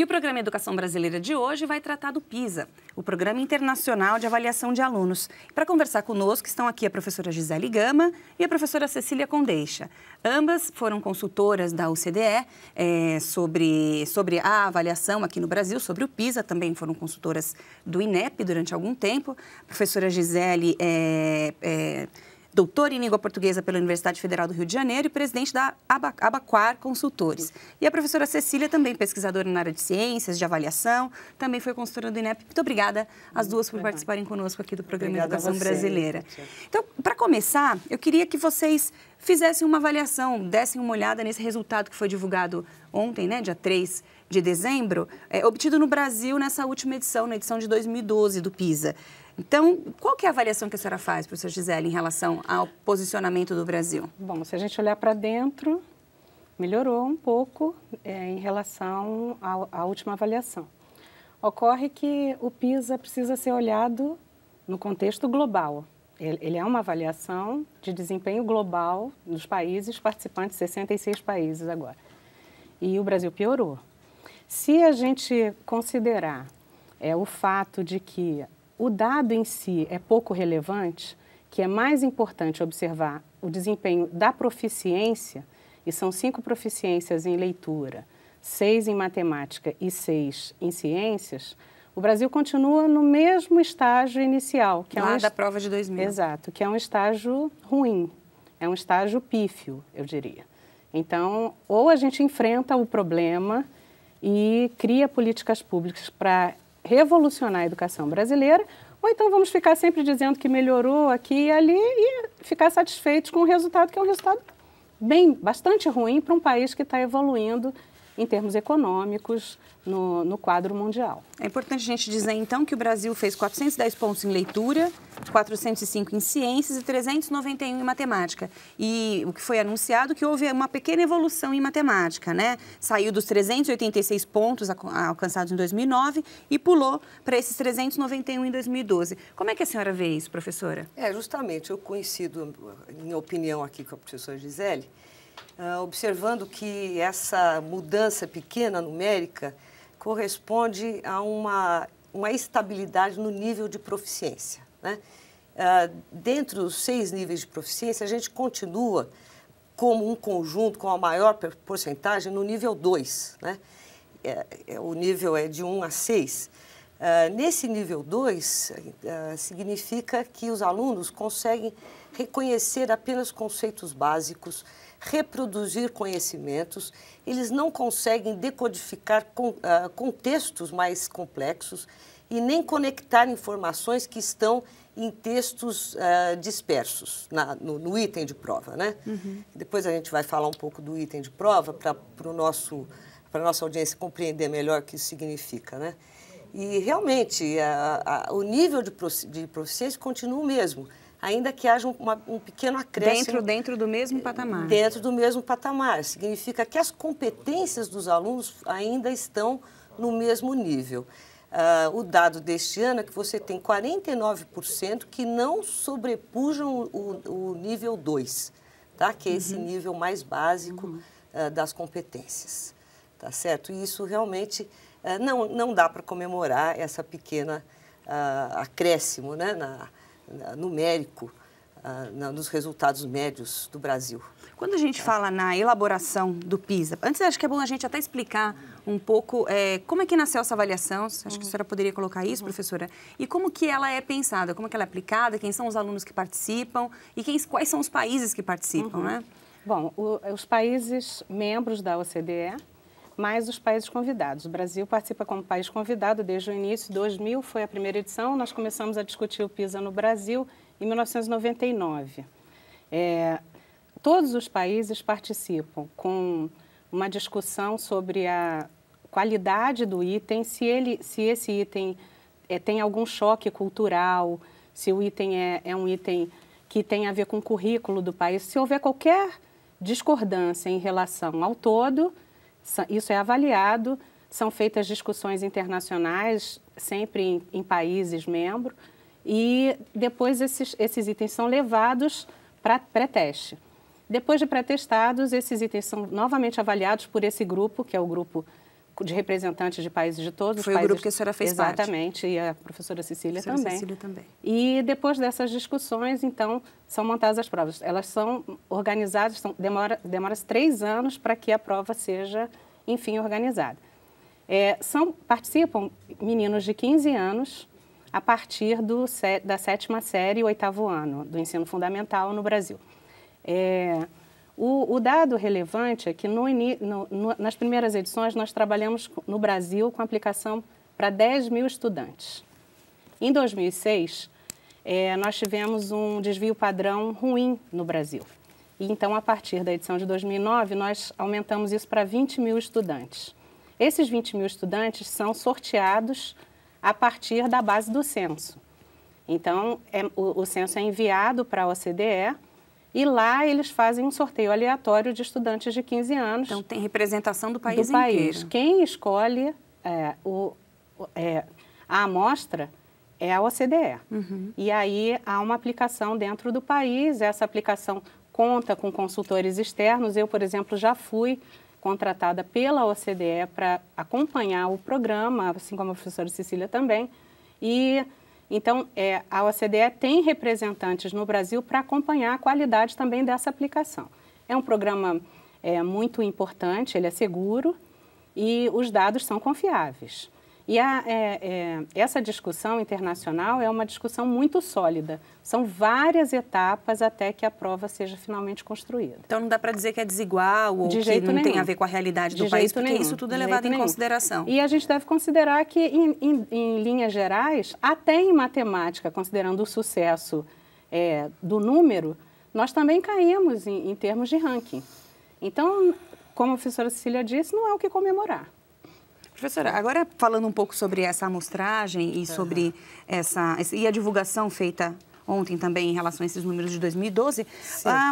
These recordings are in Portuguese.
E o programa Educação Brasileira de hoje vai tratar do PISA, o Programa Internacional de Avaliação de Alunos. Para conversar conosco estão aqui a professora Gisele Gama e a professora Cecília Condeixa. Ambas foram consultoras da UCDE é, eh, sobre, sobre a avaliação aqui no Brasil, sobre o PISA, também foram consultoras do INEP durante algum tempo. A professora Gisele é, é doutor em língua portuguesa pela Universidade Federal do Rio de Janeiro e presidente da Abaquar Consultores. E a professora Cecília, também pesquisadora na área de ciências, de avaliação, também foi consultora do INEP. Muito obrigada às duas por participarem conosco aqui do programa obrigada Educação você, Brasileira. Então, para começar, eu queria que vocês fizessem uma avaliação, dessem uma olhada nesse resultado que foi divulgado ontem, né, dia 3 de dezembro, é, obtido no Brasil nessa última edição, na edição de 2012 do PISA. Então, qual que é a avaliação que a senhora faz, professor Gisele, em relação ao posicionamento do Brasil? Bom, se a gente olhar para dentro, melhorou um pouco é, em relação à última avaliação. Ocorre que o PISA precisa ser olhado no contexto global. Ele, ele é uma avaliação de desempenho global dos países participantes, 66 países agora. E o Brasil piorou. Se a gente considerar é, o fato de que o dado em si é pouco relevante, que é mais importante observar o desempenho da proficiência, e são cinco proficiências em leitura, seis em matemática e seis em ciências, o Brasil continua no mesmo estágio inicial. Que Lá é um est... da prova de 2000. Exato, que é um estágio ruim, é um estágio pífio, eu diria. Então, ou a gente enfrenta o problema e cria políticas públicas para revolucionar a educação brasileira, ou então vamos ficar sempre dizendo que melhorou aqui e ali e ficar satisfeitos com o resultado, que é um resultado bem bastante ruim para um país que está evoluindo em termos econômicos no, no quadro mundial. É importante a gente dizer, então, que o Brasil fez 410 pontos em leitura, 405 em ciências e 391 em matemática. E o que foi anunciado é que houve uma pequena evolução em matemática, né? Saiu dos 386 pontos alcançados em 2009 e pulou para esses 391 em 2012. Como é que a senhora vê isso, professora? É, justamente, eu coincido, em opinião aqui com a professora Gisele, ah, observando que essa mudança pequena numérica corresponde a uma, uma estabilidade no nível de proficiência. Né? Uh, dentro dos seis níveis de proficiência, a gente continua como um conjunto, com a maior porcentagem, no nível 2. Né? É, é, o nível é de 1 um a 6. Ah, nesse nível 2, uh, ah, significa que os alunos conseguem reconhecer apenas conceitos básicos, reproduzir conhecimentos, eles não conseguem decodificar com, uh, ah, contextos mais complexos e nem conectar informações que estão em textos dispersos na, no, no, item de prova. Né? Uhum. Depois a gente vai falar um pouco do item de prova para a nossa audiência compreender melhor o que isso significa. Né? E realmente, a, a, o nível de, de proficiência continua o mesmo, ainda que haja um, uma, um pequeno acréscimo. Dentro, dentro do mesmo eh, patamar. Dentro do mesmo patamar. Significa que as competências dos alunos ainda estão no mesmo nível. Uh, o dado deste ano é que você tem 49% que não sobrepujam o, o, nível 2, tá? que é esse uhum. nível mais básico uhum. uh, das competências tá certo? E isso realmente é, não, não dá para comemorar essa pequena uh, acréscimo né, na, na numérico uh, na, nos resultados médios do Brasil. Quando a gente é. fala na elaboração do PISA, antes acho que é bom a gente até explicar um pouco é, como é que nasceu essa avaliação, acho uhum. que a senhora poderia colocar isso, uhum. professora, e como que ela é pensada, como é que ela é aplicada, quem são os alunos que participam e quem, quais são os países que participam, uhum. né? Bom, o, os países membros da OCDE mais os países convidados. O Brasil participa como país convidado desde o início, 2000 foi a primeira edição, nós começamos a discutir o PISA no Brasil em 1999. É, todos os países participam com uma discussão sobre a qualidade do item, se, ele, se esse item é, tem algum choque cultural, se o item é, é um item que tem a ver com o currículo do país, se houver qualquer discordância em relação ao todo, isso é avaliado, são feitas discussões internacionais, sempre em, em países membros, e depois esses, esses itens são levados para pré-teste. Depois de pré-testados, esses itens são novamente avaliados por esse grupo, que é o grupo de representantes de países de todos Foi os países. Foi o grupo que a senhora fez exatamente, parte. Exatamente, e a professora Cecília a professora também. Cecília também. E depois dessas discussões, então, são montadas as provas. Elas são organizadas, são, demora, demora três anos para que a prova seja, enfim, organizada. É, são, participam meninos de 15 anos a partir do, da sétima série e oitavo ano do ensino fundamental no Brasil. É, o, o, dado relevante é que no, no, no, nas primeiras edições nós trabalhamos no Brasil com aplicação para 10 mil estudantes. Em 2006, é, nós tivemos um desvio padrão ruim no Brasil. E então, a partir da edição de 2009, nós aumentamos isso para 20 mil estudantes. Esses 20 mil estudantes são sorteados a partir da base do censo. Então, é, o, o censo é enviado para a OCDE e lá eles fazem um sorteio aleatório de estudantes de 15 anos. Então tem representação do país do inteiro. País. Quem escolhe é, o, é, a amostra é a OCDE. Uhum. E aí há uma aplicação dentro do país, essa aplicação conta com consultores externos. Eu, por exemplo, já fui contratada pela OCDE para acompanhar o programa, assim como a professora Cecília também. E então, é, a OCDE tem representantes no Brasil para acompanhar a qualidade também dessa aplicação. É um programa é, muito importante, ele é seguro e os dados são confiáveis. E a, é, é, essa discussão internacional é uma discussão muito sólida. São várias etapas até que a prova seja finalmente construída. Então não dá para dizer que é desigual ou de que não nenhum. tem a ver com a realidade do de país, porque nenhum. isso tudo é levado em nenhum. consideração. E a gente deve considerar que, em, em, em linhas gerais, até em matemática, considerando o sucesso é, do número, nós também caímos em, em termos de ranking. Então, como a professora Cecília disse, não é o que comemorar. Professora, agora falando um pouco sobre essa amostragem e sobre uhum. essa e a divulgação feita ontem também em relação a esses números de 2012,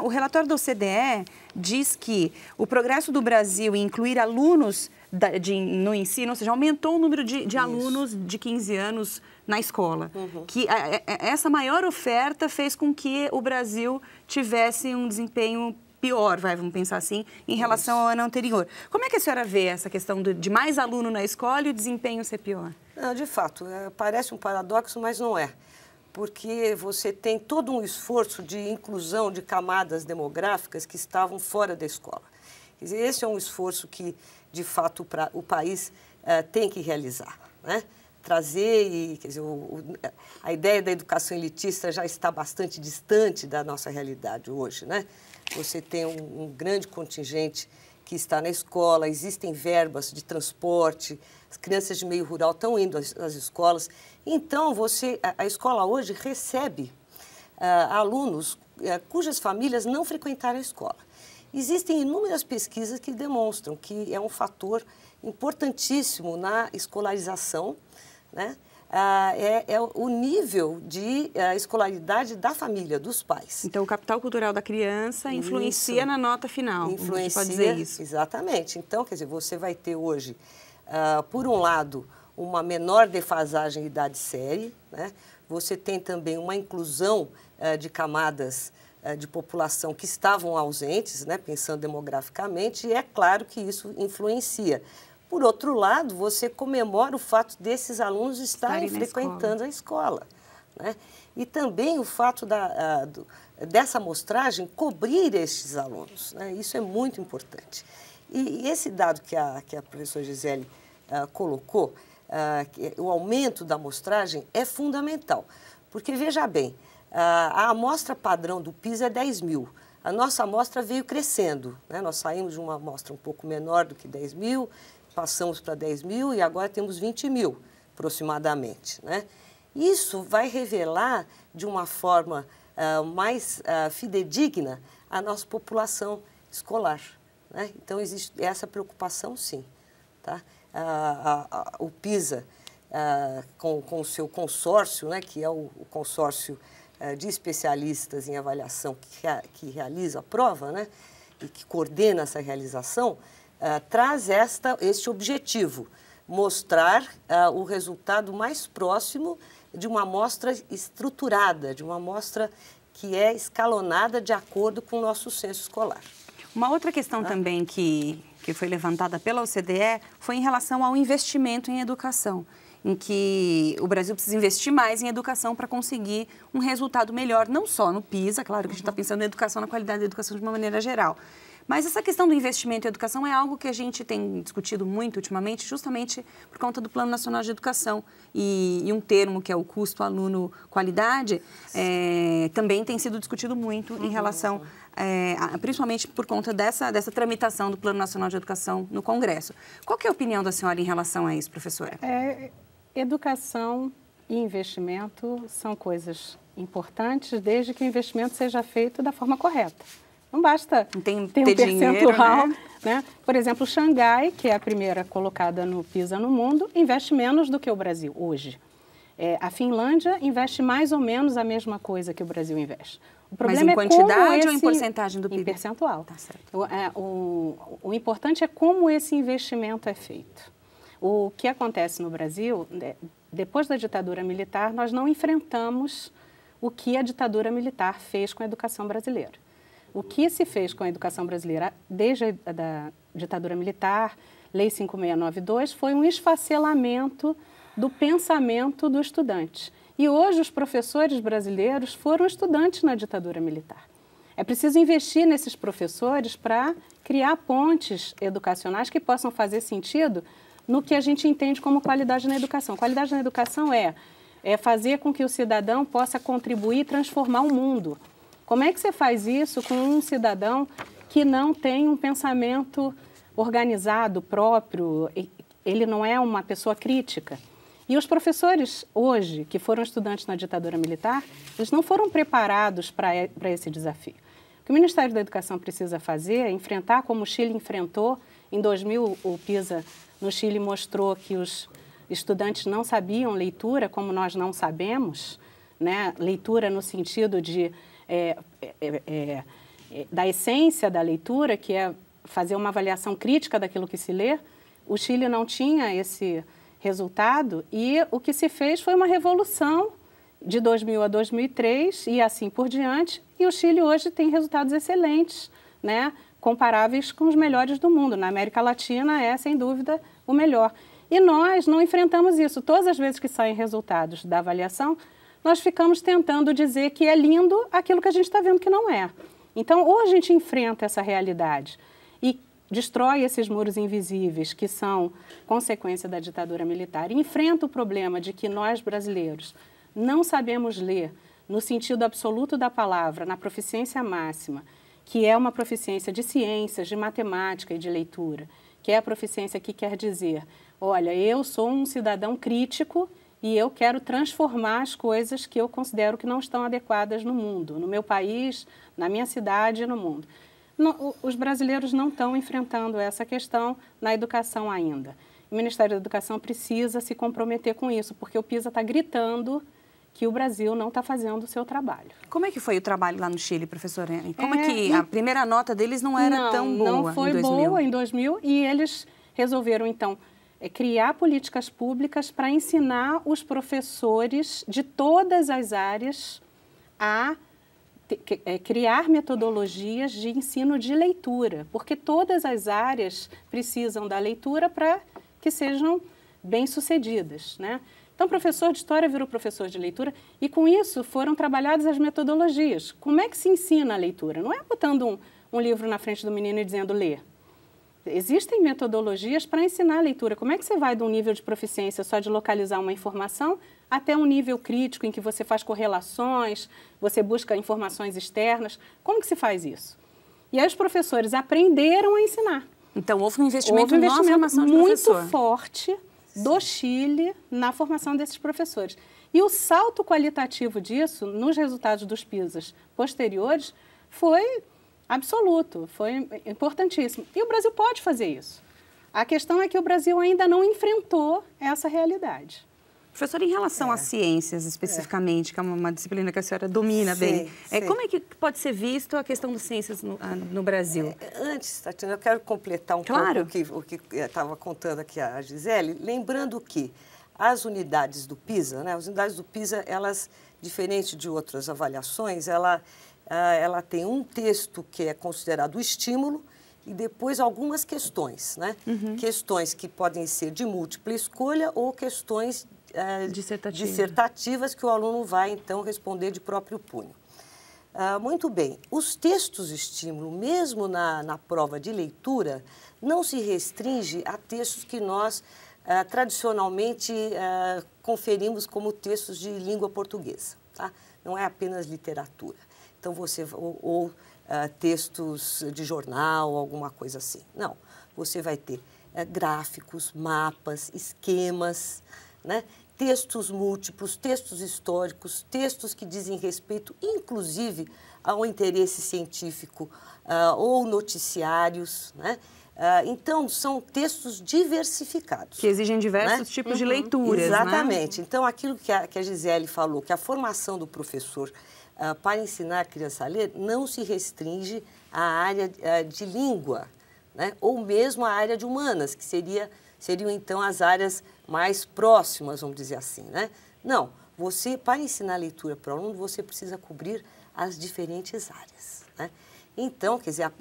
o relatório do OCDE diz que o progresso do Brasil em incluir alunos da, de, no ensino, ou seja, aumentou o número de, de alunos de 15 anos na escola. Uhum. Que a, a, essa maior oferta fez com que o Brasil tivesse um desempenho pior, vai, vamos pensar assim, em relação Isso. ao ano anterior. Como é que a senhora vê essa questão de mais aluno na escola e o desempenho ser pior? Não, de fato, é, parece um paradoxo, mas não é. Porque você tem todo um esforço de inclusão de camadas demográficas que estavam fora da escola. Esse é um esforço que, de fato, o país é, tem que realizar. Né? trazer e quer dizer, o, a ideia da educação elitista já está bastante distante da nossa realidade hoje, né? você tem um, um grande contingente que está na escola, existem verbas de transporte, as crianças de meio rural estão indo às, às escolas. Então, você, a, a escola hoje recebe ah, alunos eh, cujas famílias não frequentaram a escola. Existem inúmeras pesquisas que demonstram que é um fator importantíssimo na escolarização, né? Ah, é, é, o nível de eh, escolaridade da família, dos pais. Então, o capital cultural da criança influencia isso. na nota final. Influencia, pode dizer isso. Exatamente. Então, quer dizer, você vai ter hoje, ah, por um lado, uma menor defasagem idade-série, né? você tem também uma inclusão eh, de camadas eh, de população que estavam ausentes, né? pensando demograficamente, e é claro que isso influencia. Por outro lado, você comemora o fato desses alunos estarem, estarem frequentando escola. a escola. Né? E também o fato da, a, do, dessa amostragem cobrir estes alunos. Né? Isso é muito importante. E, e esse dado que a, que a professora Gisele uh, colocou, uh, que, é, o aumento da amostragem, é fundamental. Porque, veja bem, uh, a amostra padrão do PISA é 10 mil. A nossa amostra veio crescendo. Né? Nós saímos de uma amostra um pouco menor do que 10 mil passamos para 10 mil e agora temos 20 mil, aproximadamente. Né? Isso vai revelar de uma forma uh, mais uh, fidedigna a nossa população escolar. Né? Então, existe essa preocupação, sim. Tá? Uh, o PISA, com, com o seu consórcio, né, que é o, o consórcio de especialistas em avaliação que, que realiza a prova né, e que coordena essa realização, uh, traz esta, este objetivo, mostrar uh, o resultado mais próximo de uma amostra estruturada, de uma amostra que é escalonada de acordo com o nosso censo escolar. Uma outra questão ah. também que, que foi levantada pela OCDE foi em relação ao investimento em educação em que o Brasil precisa investir mais em educação para conseguir um resultado melhor, não só no PISA, claro que a gente está uhum. pensando na educação, na qualidade da educação de uma maneira geral, mas essa questão do investimento em educação é algo que a gente tem discutido muito ultimamente, justamente por conta do Plano Nacional de Educação. E, e um termo que é o custo aluno qualidade é, também tem sido discutido muito uhum. em relação, é, principalmente por conta dessa, dessa tramitação do Plano Nacional de Educação no Congresso. Qual é a opinião da senhora em relação a isso, professora? É, educação e investimento são coisas importantes desde que o investimento seja feito da forma correta. Não basta Tem, ter, ter um percentual. Dinheiro, né? Né? Por exemplo, Xangai, que é a primeira colocada no PISA no mundo, investe menos do que o Brasil hoje. É, a Finlândia investe mais ou menos a mesma coisa que o Brasil investe. O problema Mas em é quantidade esse... ou em porcentagem do PIB? Em percentual. Tá certo. O, é, o, o importante é como esse investimento é feito. O que acontece no Brasil, né, depois da ditadura militar, nós não enfrentamos o que a ditadura militar fez com a educação brasileira o que se fez com a educação brasileira desde a da ditadura militar, Lei 5692, foi um esfacelamento do pensamento do estudante. E hoje os professores brasileiros foram estudantes na ditadura militar. É preciso investir nesses professores para criar pontes educacionais que possam fazer sentido no que a gente entende como qualidade na educação. Qualidade na educação é, é fazer com que o cidadão possa contribuir e transformar o mundo. Como é que você faz isso com um cidadão que não tem um pensamento organizado, próprio, ele não é uma pessoa crítica? E os professores hoje, que foram estudantes na ditadura militar, eles não foram preparados para esse desafio. O que o Ministério da Educação precisa fazer é enfrentar, como o Chile enfrentou, em 2000 o PISA no Chile mostrou que os estudantes não sabiam leitura, como nós não sabemos, né? leitura no sentido de é é, é, é, é, da essência da leitura, que é fazer uma avaliação crítica daquilo que se lê, o Chile não tinha esse resultado e o que se fez foi uma revolução de 2000 a 2003 e assim por diante. E o Chile hoje tem resultados excelentes, né? comparáveis com os melhores do mundo. Na América Latina é, sem dúvida, o melhor. E nós não enfrentamos isso. Todas as vezes que saem resultados da avaliação, nós ficamos tentando dizer que é lindo aquilo que a gente está vendo que não é. Então, ou a gente enfrenta essa realidade e destrói esses muros invisíveis que são consequência da ditadura militar, e enfrenta o problema de que nós brasileiros não sabemos ler no sentido absoluto da palavra, na proficiência máxima, que é uma proficiência de ciências, de matemática e de leitura, que é a proficiência que quer dizer, olha, eu sou um cidadão crítico e eu quero transformar as coisas que eu considero que não estão adequadas no mundo, no meu país, na minha cidade e no mundo. No, os brasileiros não estão enfrentando essa questão na educação ainda. O Ministério da Educação precisa se comprometer com isso, porque o PISA está gritando que o Brasil não está fazendo o seu trabalho. Como é que foi o trabalho lá no Chile, professora Como é, é que a primeira nota deles não era não, tão boa? Não foi em 2000? boa em 2000 e eles resolveram então é criar políticas públicas para ensinar os professores de todas as áreas a é, criar metodologias de ensino de leitura, porque todas as áreas precisam da leitura para que sejam bem-sucedidas, né? Então, professor de história virou professor de leitura e com isso foram trabalhadas as metodologias. Como é que se ensina a leitura? Não é botando um, um livro na frente do menino e dizendo ler existem metodologias para ensinar a leitura. Como é que você vai de um nível de proficiência só de localizar uma informação até um nível crítico em que você faz correlações, você busca informações externas? Como que se faz isso? E aí os professores aprenderam a ensinar. Então houve um investimento, houve um investimento formação de muito professor. forte do Chile na formação desses professores. E o salto qualitativo disso nos resultados dos PISAs posteriores foi absoluto, foi importantíssimo. E o Brasil pode fazer isso. A questão é que o Brasil ainda não enfrentou essa realidade. Professora, em relação é. às ciências especificamente, é. que é uma disciplina que a senhora domina sim, bem, é como é que pode ser visto a questão das ciências no, no Brasil? É, é, antes, Tatiana, eu quero completar um claro. pouco o que estava contando aqui a Gisele, lembrando que as unidades do PISA, né, as unidades do PISA, elas, diferente de outras avaliações, ela ah, ela tem um texto que é considerado estímulo e depois algumas questões, né? Uhum. Questões que podem ser de múltipla escolha ou questões uh, Dissertativa. dissertativas que o aluno vai então responder de próprio punho. Uh, muito bem, os textos estímulo, mesmo na, na prova de leitura, não se restringe a textos que nós uh, tradicionalmente eh, conferimos como textos de língua portuguesa, tá? Não é apenas literatura então você ou, ou uh, textos de jornal, alguma coisa assim. Não, você vai ter uh, gráficos, mapas, esquemas, né? textos múltiplos, textos históricos, textos que dizem respeito, inclusive, ao interesse científico uh, ou noticiários, né? Uh, então, são textos diversificados. Que exigem diversos né? tipos uhum. de leituras. Né? Exatamente. Né? Então, aquilo que a, que a Gisele falou, que a formação do professor uh, para ensinar a criança a ler não se restringe à área uh, de língua, né? ou mesmo à área de humanas, que seria, seriam então as áreas mais próximas, vamos dizer assim. Né? Não, você, para ensinar a leitura para o aluno, você precisa cobrir as diferentes áreas. Né? Então, quer dizer, a,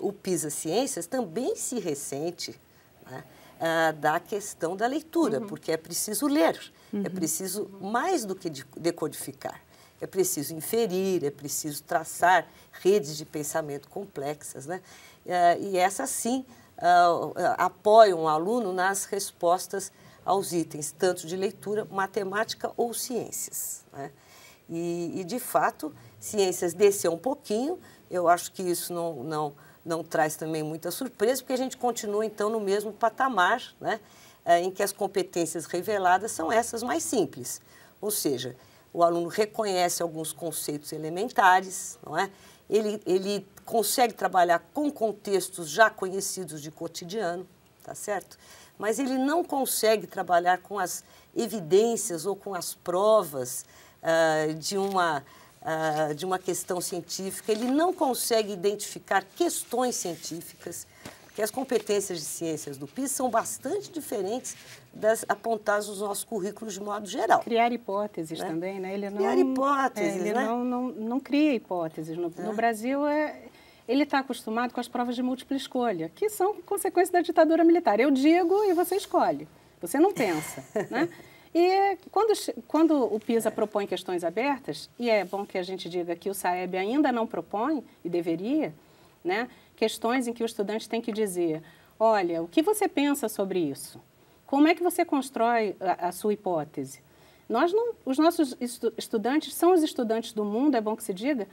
o PISA Ciências também se ressente né, ah, da questão da leitura, uhum. porque é preciso ler, é uhum. é preciso mais do que decodificar é preciso inferir, é preciso traçar redes de pensamento complexas, né? Eh, e essas sim ah, apoiam o aluno nas respostas aos itens, tanto de leitura, matemática ou ciências. Né? E, e, de fato, ciências desceu um pouquinho, eu acho que isso não, não, não traz também muita surpresa, porque a gente continua então no mesmo patamar, né? Eh, em que as competências reveladas são essas mais simples. Ou seja, o aluno reconhece alguns conceitos elementares, não é? Ele, ele consegue trabalhar com contextos já conhecidos de cotidiano, tá certo? Mas ele não consegue trabalhar com as evidências ou com as provas uh, de uma ah, de uma questão científica, ele não consegue identificar questões científicas, que as competências de ciências do PIS são bastante diferentes das apontadas nos nossos currículos de modo geral. Criar hipóteses né? também, né? Ele não, Criar hipóteses, é, ele né? não, não, não cria hipóteses. No, é. no Brasil, é, ele está acostumado com as provas de múltipla escolha, que são consequência da ditadura militar. Eu digo e você escolhe. Você não pensa, né? E quando, quando o PISA propõe questões abertas, e é bom que a gente diga que o SAEB ainda não propõe, e deveria, né? questões em que o estudante tem que dizer: olha, o que você pensa sobre isso? Como é que você constrói a, a sua hipótese? Nós não, os nossos estu, estudantes são os estudantes do mundo, é bom que se diga,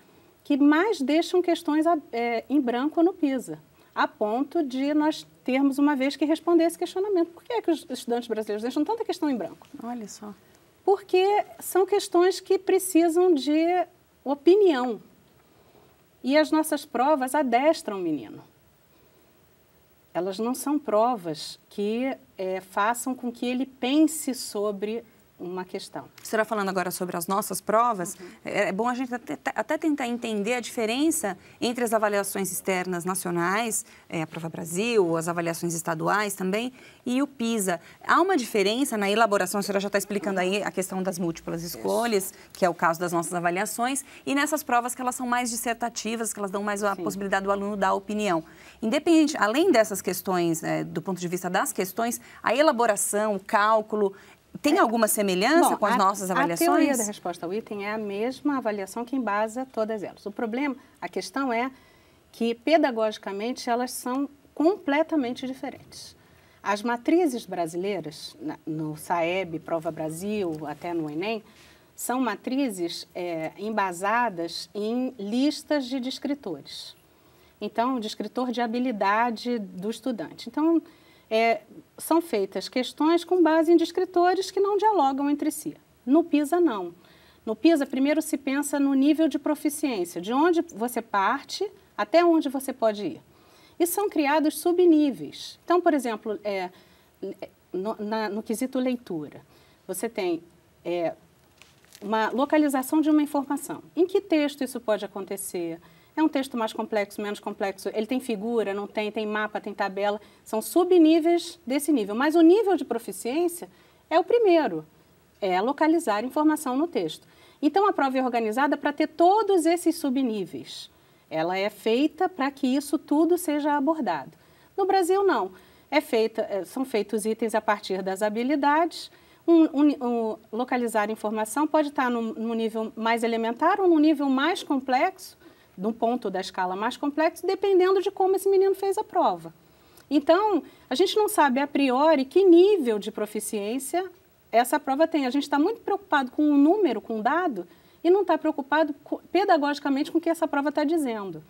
que mais deixam questões é, em branco no PISA, a ponto de nós termos uma vez que responder esse questionamento. Por que, é que os estudantes brasileiros deixam tanta questão em branco? Olha só. Porque são questões que precisam de opinião, e as nossas provas adestram o menino. Elas não são provas que é, façam com que ele pense sobre uma questão. A senhora tá falando agora sobre as nossas provas, uhum. é, é bom a gente até, até, tentar entender a diferença entre as avaliações externas nacionais, é, a Prova Brasil, as avaliações estaduais também, e o PISA. Há uma diferença na elaboração, a senhora já está explicando aí a questão das múltiplas escolhas, Isso. que é o caso das nossas avaliações, e nessas provas que elas são mais dissertativas, que elas dão mais a Sim. possibilidade do aluno dar opinião. Independente, além dessas questões, é, do ponto de vista das questões, a elaboração, o cálculo, tem é. alguma semelhança Bom, com as a, nossas avaliações? A teoria da resposta ao item é a mesma avaliação que embasa todas elas. O problema, a questão é que pedagogicamente elas são completamente diferentes. As matrizes brasileiras, no SAEB, Prova Brasil, até no Enem, são matrizes é, embasadas em listas de descritores. Então, descritor de habilidade do estudante. Então, é, são feitas questões com base em descritores que não dialogam entre si. No PISA, não. No PISA, primeiro se pensa no nível de proficiência, de onde você parte até onde você pode ir. E são criados subníveis. Então, por exemplo, é, no, na, no, quesito leitura, você tem é, uma localização de uma informação. Em que texto isso pode acontecer? É um texto mais complexo, menos complexo. Ele tem figura, não tem, tem mapa, tem tabela. São subníveis desse nível. Mas o nível de proficiência é o primeiro, é localizar informação no texto. Então, a prova é organizada para ter todos esses subníveis. Ela é feita para que isso tudo seja abordado. No Brasil, não. É feita, é, são feitos itens a partir das habilidades. Um, um, um, localizar informação pode estar no num nível mais elementar ou num nível mais complexo, num ponto da escala mais complexo, dependendo de como esse menino fez a prova. Então, a gente não sabe a priori que nível de proficiência essa prova tem. A gente está muito preocupado com o número, com o dado, e não está preocupado pedagogicamente com o que essa prova está dizendo.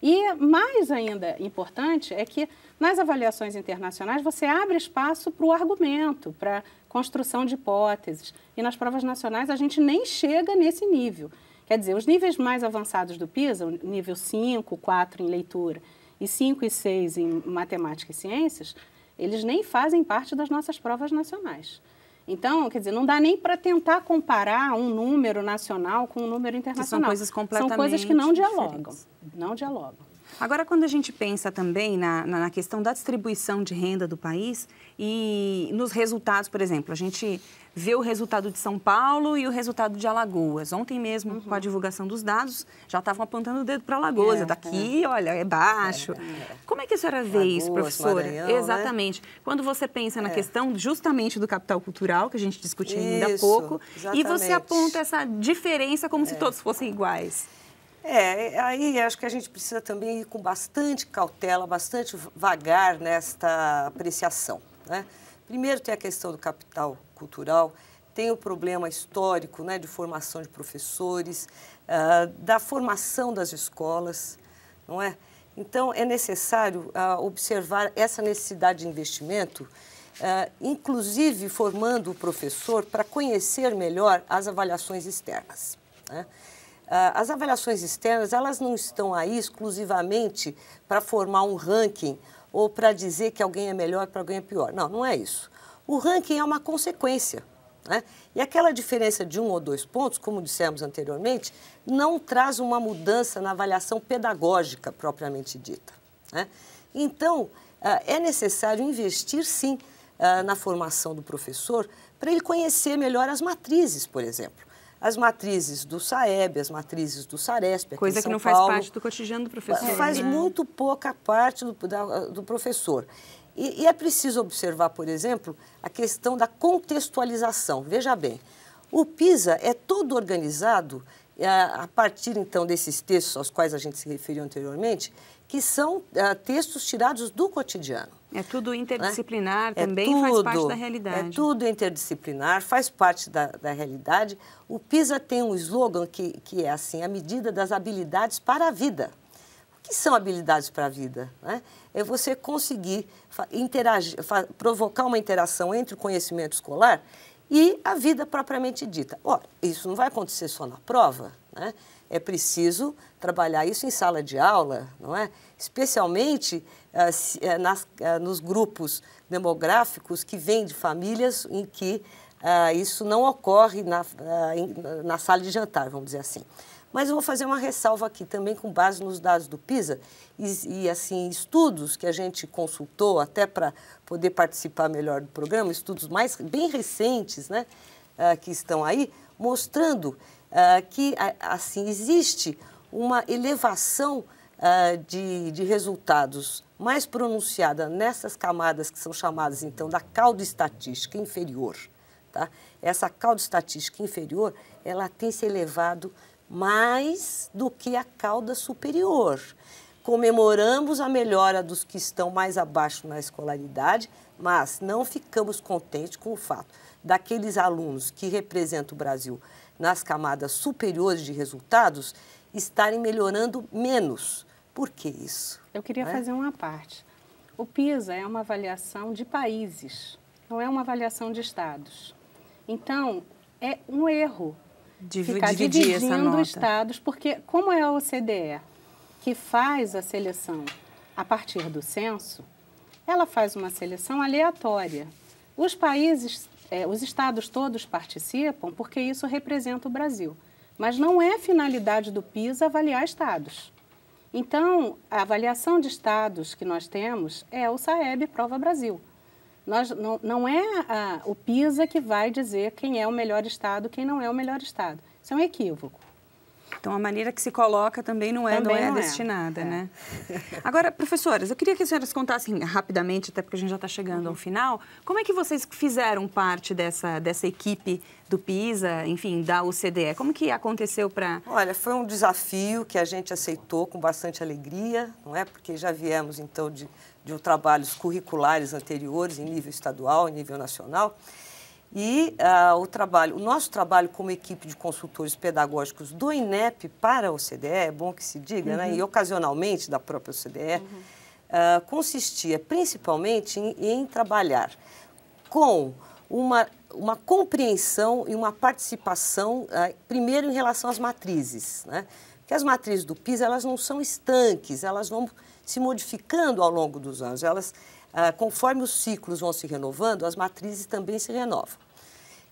E mais ainda importante é que nas avaliações internacionais você abre espaço para o argumento, para construção de hipóteses. E nas provas nacionais a gente nem chega nesse nível. Quer dizer, os níveis mais avançados do PISA, nível 5, 4 em leitura e 5 e 6 em matemática e ciências, eles nem fazem parte das nossas provas nacionais. Então, quer dizer, não dá nem para tentar comparar um número nacional com um número internacional. Que são coisas completamente São coisas que não dialogam, diferentes. não dialogam. Agora, quando a gente pensa também na, na, questão da distribuição de renda do país e nos resultados, por exemplo, a gente vê o resultado de São Paulo e o resultado de Alagoas. Ontem mesmo, uhum. com a divulgação dos dados, já estavam apontando o dedo para Alagoas. Daqui, é, tá é. olha, é baixo. É, é, Como é que a senhora vê isso, professora? Maranhão, né? Exatamente. Né? Quando você pensa na é. questão justamente do capital cultural, que a gente discutiu ainda há pouco, exatamente. e você aponta essa diferença como se todos fossem iguais. É, aí acho que a gente precisa também ir com bastante cautela, bastante vagar nesta apreciação. Né? Primeiro tem a questão do capital cultural, tem o problema histórico né, de formação de professores, uh, da formação das escolas, não é? Então é necessário uh, observar essa necessidade de investimento Uh, inclusive formando o professor para conhecer melhor as avaliações externas. Né? Ah, as avaliações externas elas não estão aí exclusivamente para formar um ranking ou para dizer que alguém é melhor para alguém é pior. Não, não é isso. O ranking é uma consequência. Né? E aquela diferença de um ou dois pontos, como dissemos anteriormente, não traz uma mudança na avaliação pedagógica propriamente dita. Né? Então, ah, é necessário investir sim ah, na formação do professor para ele conhecer melhor as matrizes, por exemplo as matrizes do SAEB, as matrizes do SARESP. Aqui Coisa em São que não Paulo, faz parte do cotidiano do professor. Faz né? muito pouca parte do, da, do professor. E, e é preciso observar, por exemplo, a questão da contextualização. Veja bem, o PISA é todo organizado eh, a partir então desses textos aos quais a gente se referiu anteriormente, que são eh, textos tirados do cotidiano. É tudo né? interdisciplinar, né? também é tudo, faz parte da realidade. É tudo interdisciplinar, faz parte da, da realidade. O PISA tem um slogan que, que é assim, a medida das habilidades para a vida. O que são habilidades para a vida? Né? É você conseguir interagir, provocar uma interação entre o conhecimento escolar e a vida propriamente dita. Ora, isso não vai acontecer só na prova, né? É preciso trabalhar isso em sala de aula, não é? Especialmente eh, se, eh, nas, eh, nos grupos demográficos que vêm de famílias em que isso não ocorre na, em, na sala de jantar, vamos dizer assim. Mas eu vou fazer uma ressalva aqui também com base nos dados do PISA e, e assim estudos que a gente consultou até para poder participar melhor do programa, estudos mais bem recentes, né, uh, que estão aí mostrando uh, que assim existe uma elevação uh, de, de resultados mais pronunciada nessas camadas que são chamadas então da cauda estatística inferior. Tá? Essa cauda estatística inferior ela tem se elevado mais do que a cauda superior. Comemoramos a melhora dos que estão mais abaixo na escolaridade, mas não ficamos contentes com o fato daqueles alunos que representam o Brasil nas camadas superiores de resultados estarem melhorando menos. Por que isso? Eu queria é? fazer uma parte. O PISA é uma avaliação de países, não é uma avaliação de estados. Então, é um erro dividir ficar dividir dividindo essa nota. estados, porque como é a OCDE que faz a seleção a partir do censo, ela faz uma seleção aleatória. Os países é, os estados todos participam porque isso representa o Brasil. Mas não é finalidade do PISA avaliar estados. Então, a avaliação de estados que nós temos é o SAEB Prova Brasil. Nós, não, não é a, o PISA que vai dizer quem é o melhor estado, quem não é o melhor estado. Isso é um equívoco. Então, a maneira que se coloca também não é, também é não é não destinada, é. né? Agora, professoras, eu queria que as senhoras contassem rapidamente, até porque a gente já está chegando uhum. ao final, como é que vocês fizeram parte dessa, dessa equipe do PISA, enfim, da OCDE? Como que aconteceu para... Olha, foi um desafio que a gente aceitou com bastante alegria, não é? Porque já viemos, então, de, de trabalhos curriculares anteriores em nível estadual, em nível nacional, e ah, o trabalho, o nosso trabalho como equipe de consultores pedagógicos do INEP para a OCDE, é bom que se diga, né, uhum. né? e ocasionalmente da própria OCDE, uhum. Ah, consistia principalmente em, em trabalhar com uma uma compreensão e uma participação, ah, primeiro em relação às matrizes, né? Porque as matrizes do PIS elas não são estanques, elas vão se modificando ao longo dos anos, elas, ah, conforme os ciclos vão se renovando, as matrizes também se renovam.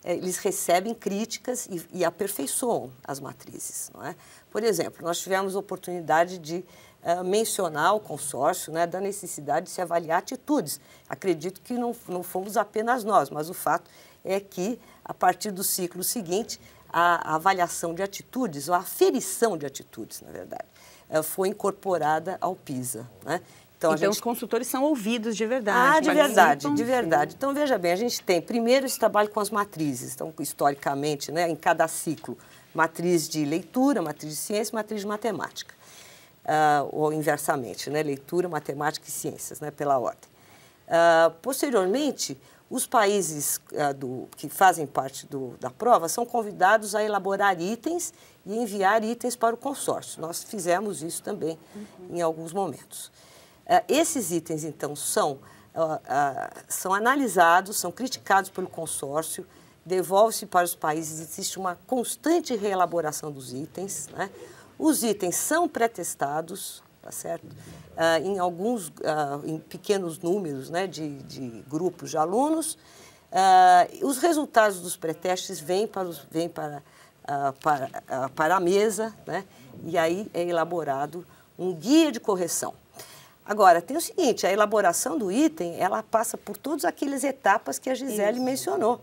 É, eles recebem críticas e, e aperfeiçoam as matrizes. Não é? Por exemplo, nós tivemos a oportunidade de ah, mencionar o consórcio né, da necessidade de se avaliar atitudes. Acredito que não, não fomos apenas nós, mas o fato é que, a partir do ciclo seguinte, a avaliação de atitudes, ou a aferição de atitudes, na verdade, ah, foi incorporada ao PISA. Né? Então, então gente... os consultores são ouvidos de verdade. Ah, de verdade, de verdade. Sim. Então, veja bem, a gente tem primeiro esse trabalho com as matrizes. Então, historicamente, né, em cada ciclo, matriz de leitura, matriz de ciência, matriz de matemática. Uh, ou inversamente, né, leitura, matemática e ciências, né, pela ordem. Uh, posteriormente, os países uh, do, que fazem parte do, da prova são convidados a elaborar itens e enviar itens para o consórcio. Nós fizemos isso também uhum. em alguns momentos. É, esses itens, então, são, são analisados, são criticados pelo consórcio, devolve-se para os países, existe uma constante reelaboração dos itens. Né? Os itens são pré-testados, tá certo? É, em alguns, é, em pequenos números né, de, de grupos de alunos. os resultados dos pré-testes vêm para, os, vêm para, para, para a mesa né? e aí é elaborado um guia de correção. Agora, tem o seguinte, a elaboração do item, ela passa por todas aquelas etapas que a Gisele Isso. mencionou.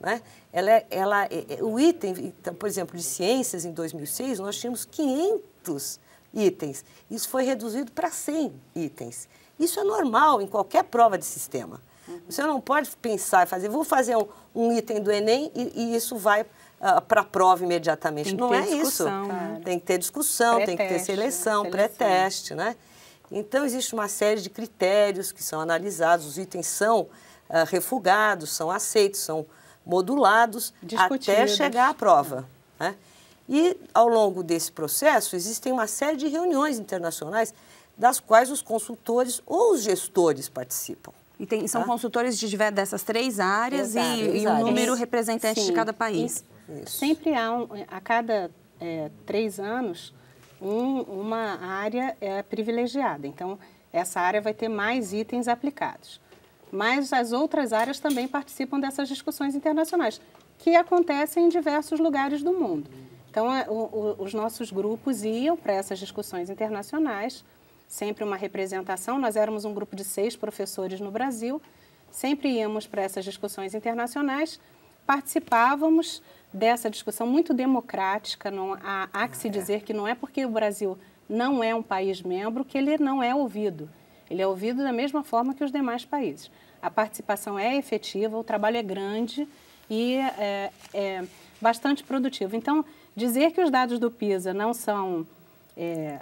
Né? Ela, ela, é, é, o item, então, por exemplo, de ciências, em 2006, nós tínhamos 500 itens. Isso foi reduzido para 100 itens. Isso é normal em qualquer prova de sistema. Uhum. Você não pode pensar, fazer, vou fazer um, um item do Enem e, e isso vai uh, para a prova imediatamente. Não é isso. Claro. Né? Tem que ter discussão, tem que ter né? seleção, pré-teste, né? Então, existe uma série de critérios que são analisados, os itens são uh, refugados, são aceitos, são modulados até chegar à prova. Né? E, ao longo desse processo, existem uma série de reuniões internacionais das quais os consultores ou os gestores participam. E tem, são tá? consultores de, dessas três áreas Exato, e, e, um número representante Sim. de cada país. Isso. Sempre há um, a cada é, três anos um, uma área é, privilegiada. Então, essa área vai ter mais itens aplicados. Mas as outras áreas também participam dessas discussões internacionais, que acontecem em diversos lugares do mundo. Então, a, o, os nossos grupos iam para essas discussões internacionais, sempre uma representação. Nós éramos um grupo de seis professores no Brasil, sempre íamos para essas discussões internacionais, participávamos dessa discussão muito democrática. Não há, há que se é. dizer que não é porque o Brasil não é um país membro que ele não é ouvido. Ele é ouvido da mesma forma que os demais países. A participação é efetiva, o trabalho é grande e é, é bastante produtivo. Então, dizer que os dados do PISA não são é,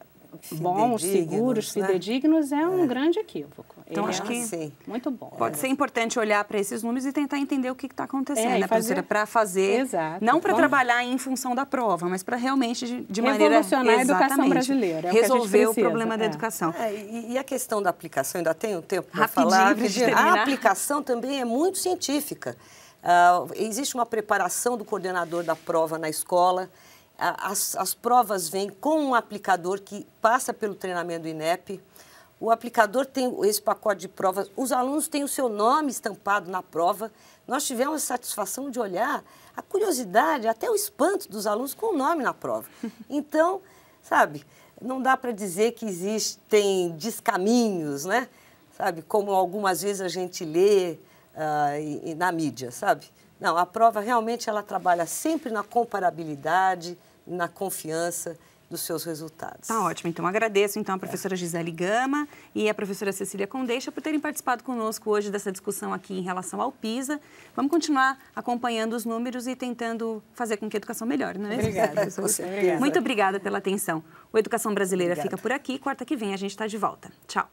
bons, seguros, né? fidedignos, é um é. grande equívoco. Então, Ele acho é que muito bom. Pode é. ser importante olhar para esses números e tentar entender o que está acontecendo, é, né, professora? Para fazer, Exato. não para trabalhar em função da prova, mas para realmente, de, de maneira... Revolucionar a educação brasileira. É resolver o, o problema da educação. E, e, a questão da aplicação, ainda tem um tempo para falar? Rapidinho, A aplicação também é muito científica. Uh, existe uma preparação do coordenador da prova na escola, as, as provas vêm com um aplicador que passa pelo treinamento do INEP. O aplicador tem esse pacote de provas, os alunos têm o seu nome estampado na prova. Nós tivemos a satisfação de olhar a curiosidade, até o espanto dos alunos com o nome na prova. Então, sabe, não dá para dizer que existem descaminhos, né? Sabe, como algumas vezes a gente lê uh, e, e na mídia, sabe? Não, a prova realmente ela trabalha sempre na comparabilidade, na confiança dos seus resultados. Tá ótimo. Então, agradeço então a professora Gisele Gama e a professora Cecília Condeixa por terem participado conosco hoje dessa discussão aqui em relação ao PISA. Vamos continuar acompanhando os números e tentando fazer com que a educação melhore, não é mesmo? Obrigada, Muito obrigada pela atenção. O Educação Brasileira obrigada. fica por aqui. Quarta que vem a gente está de volta. Tchau.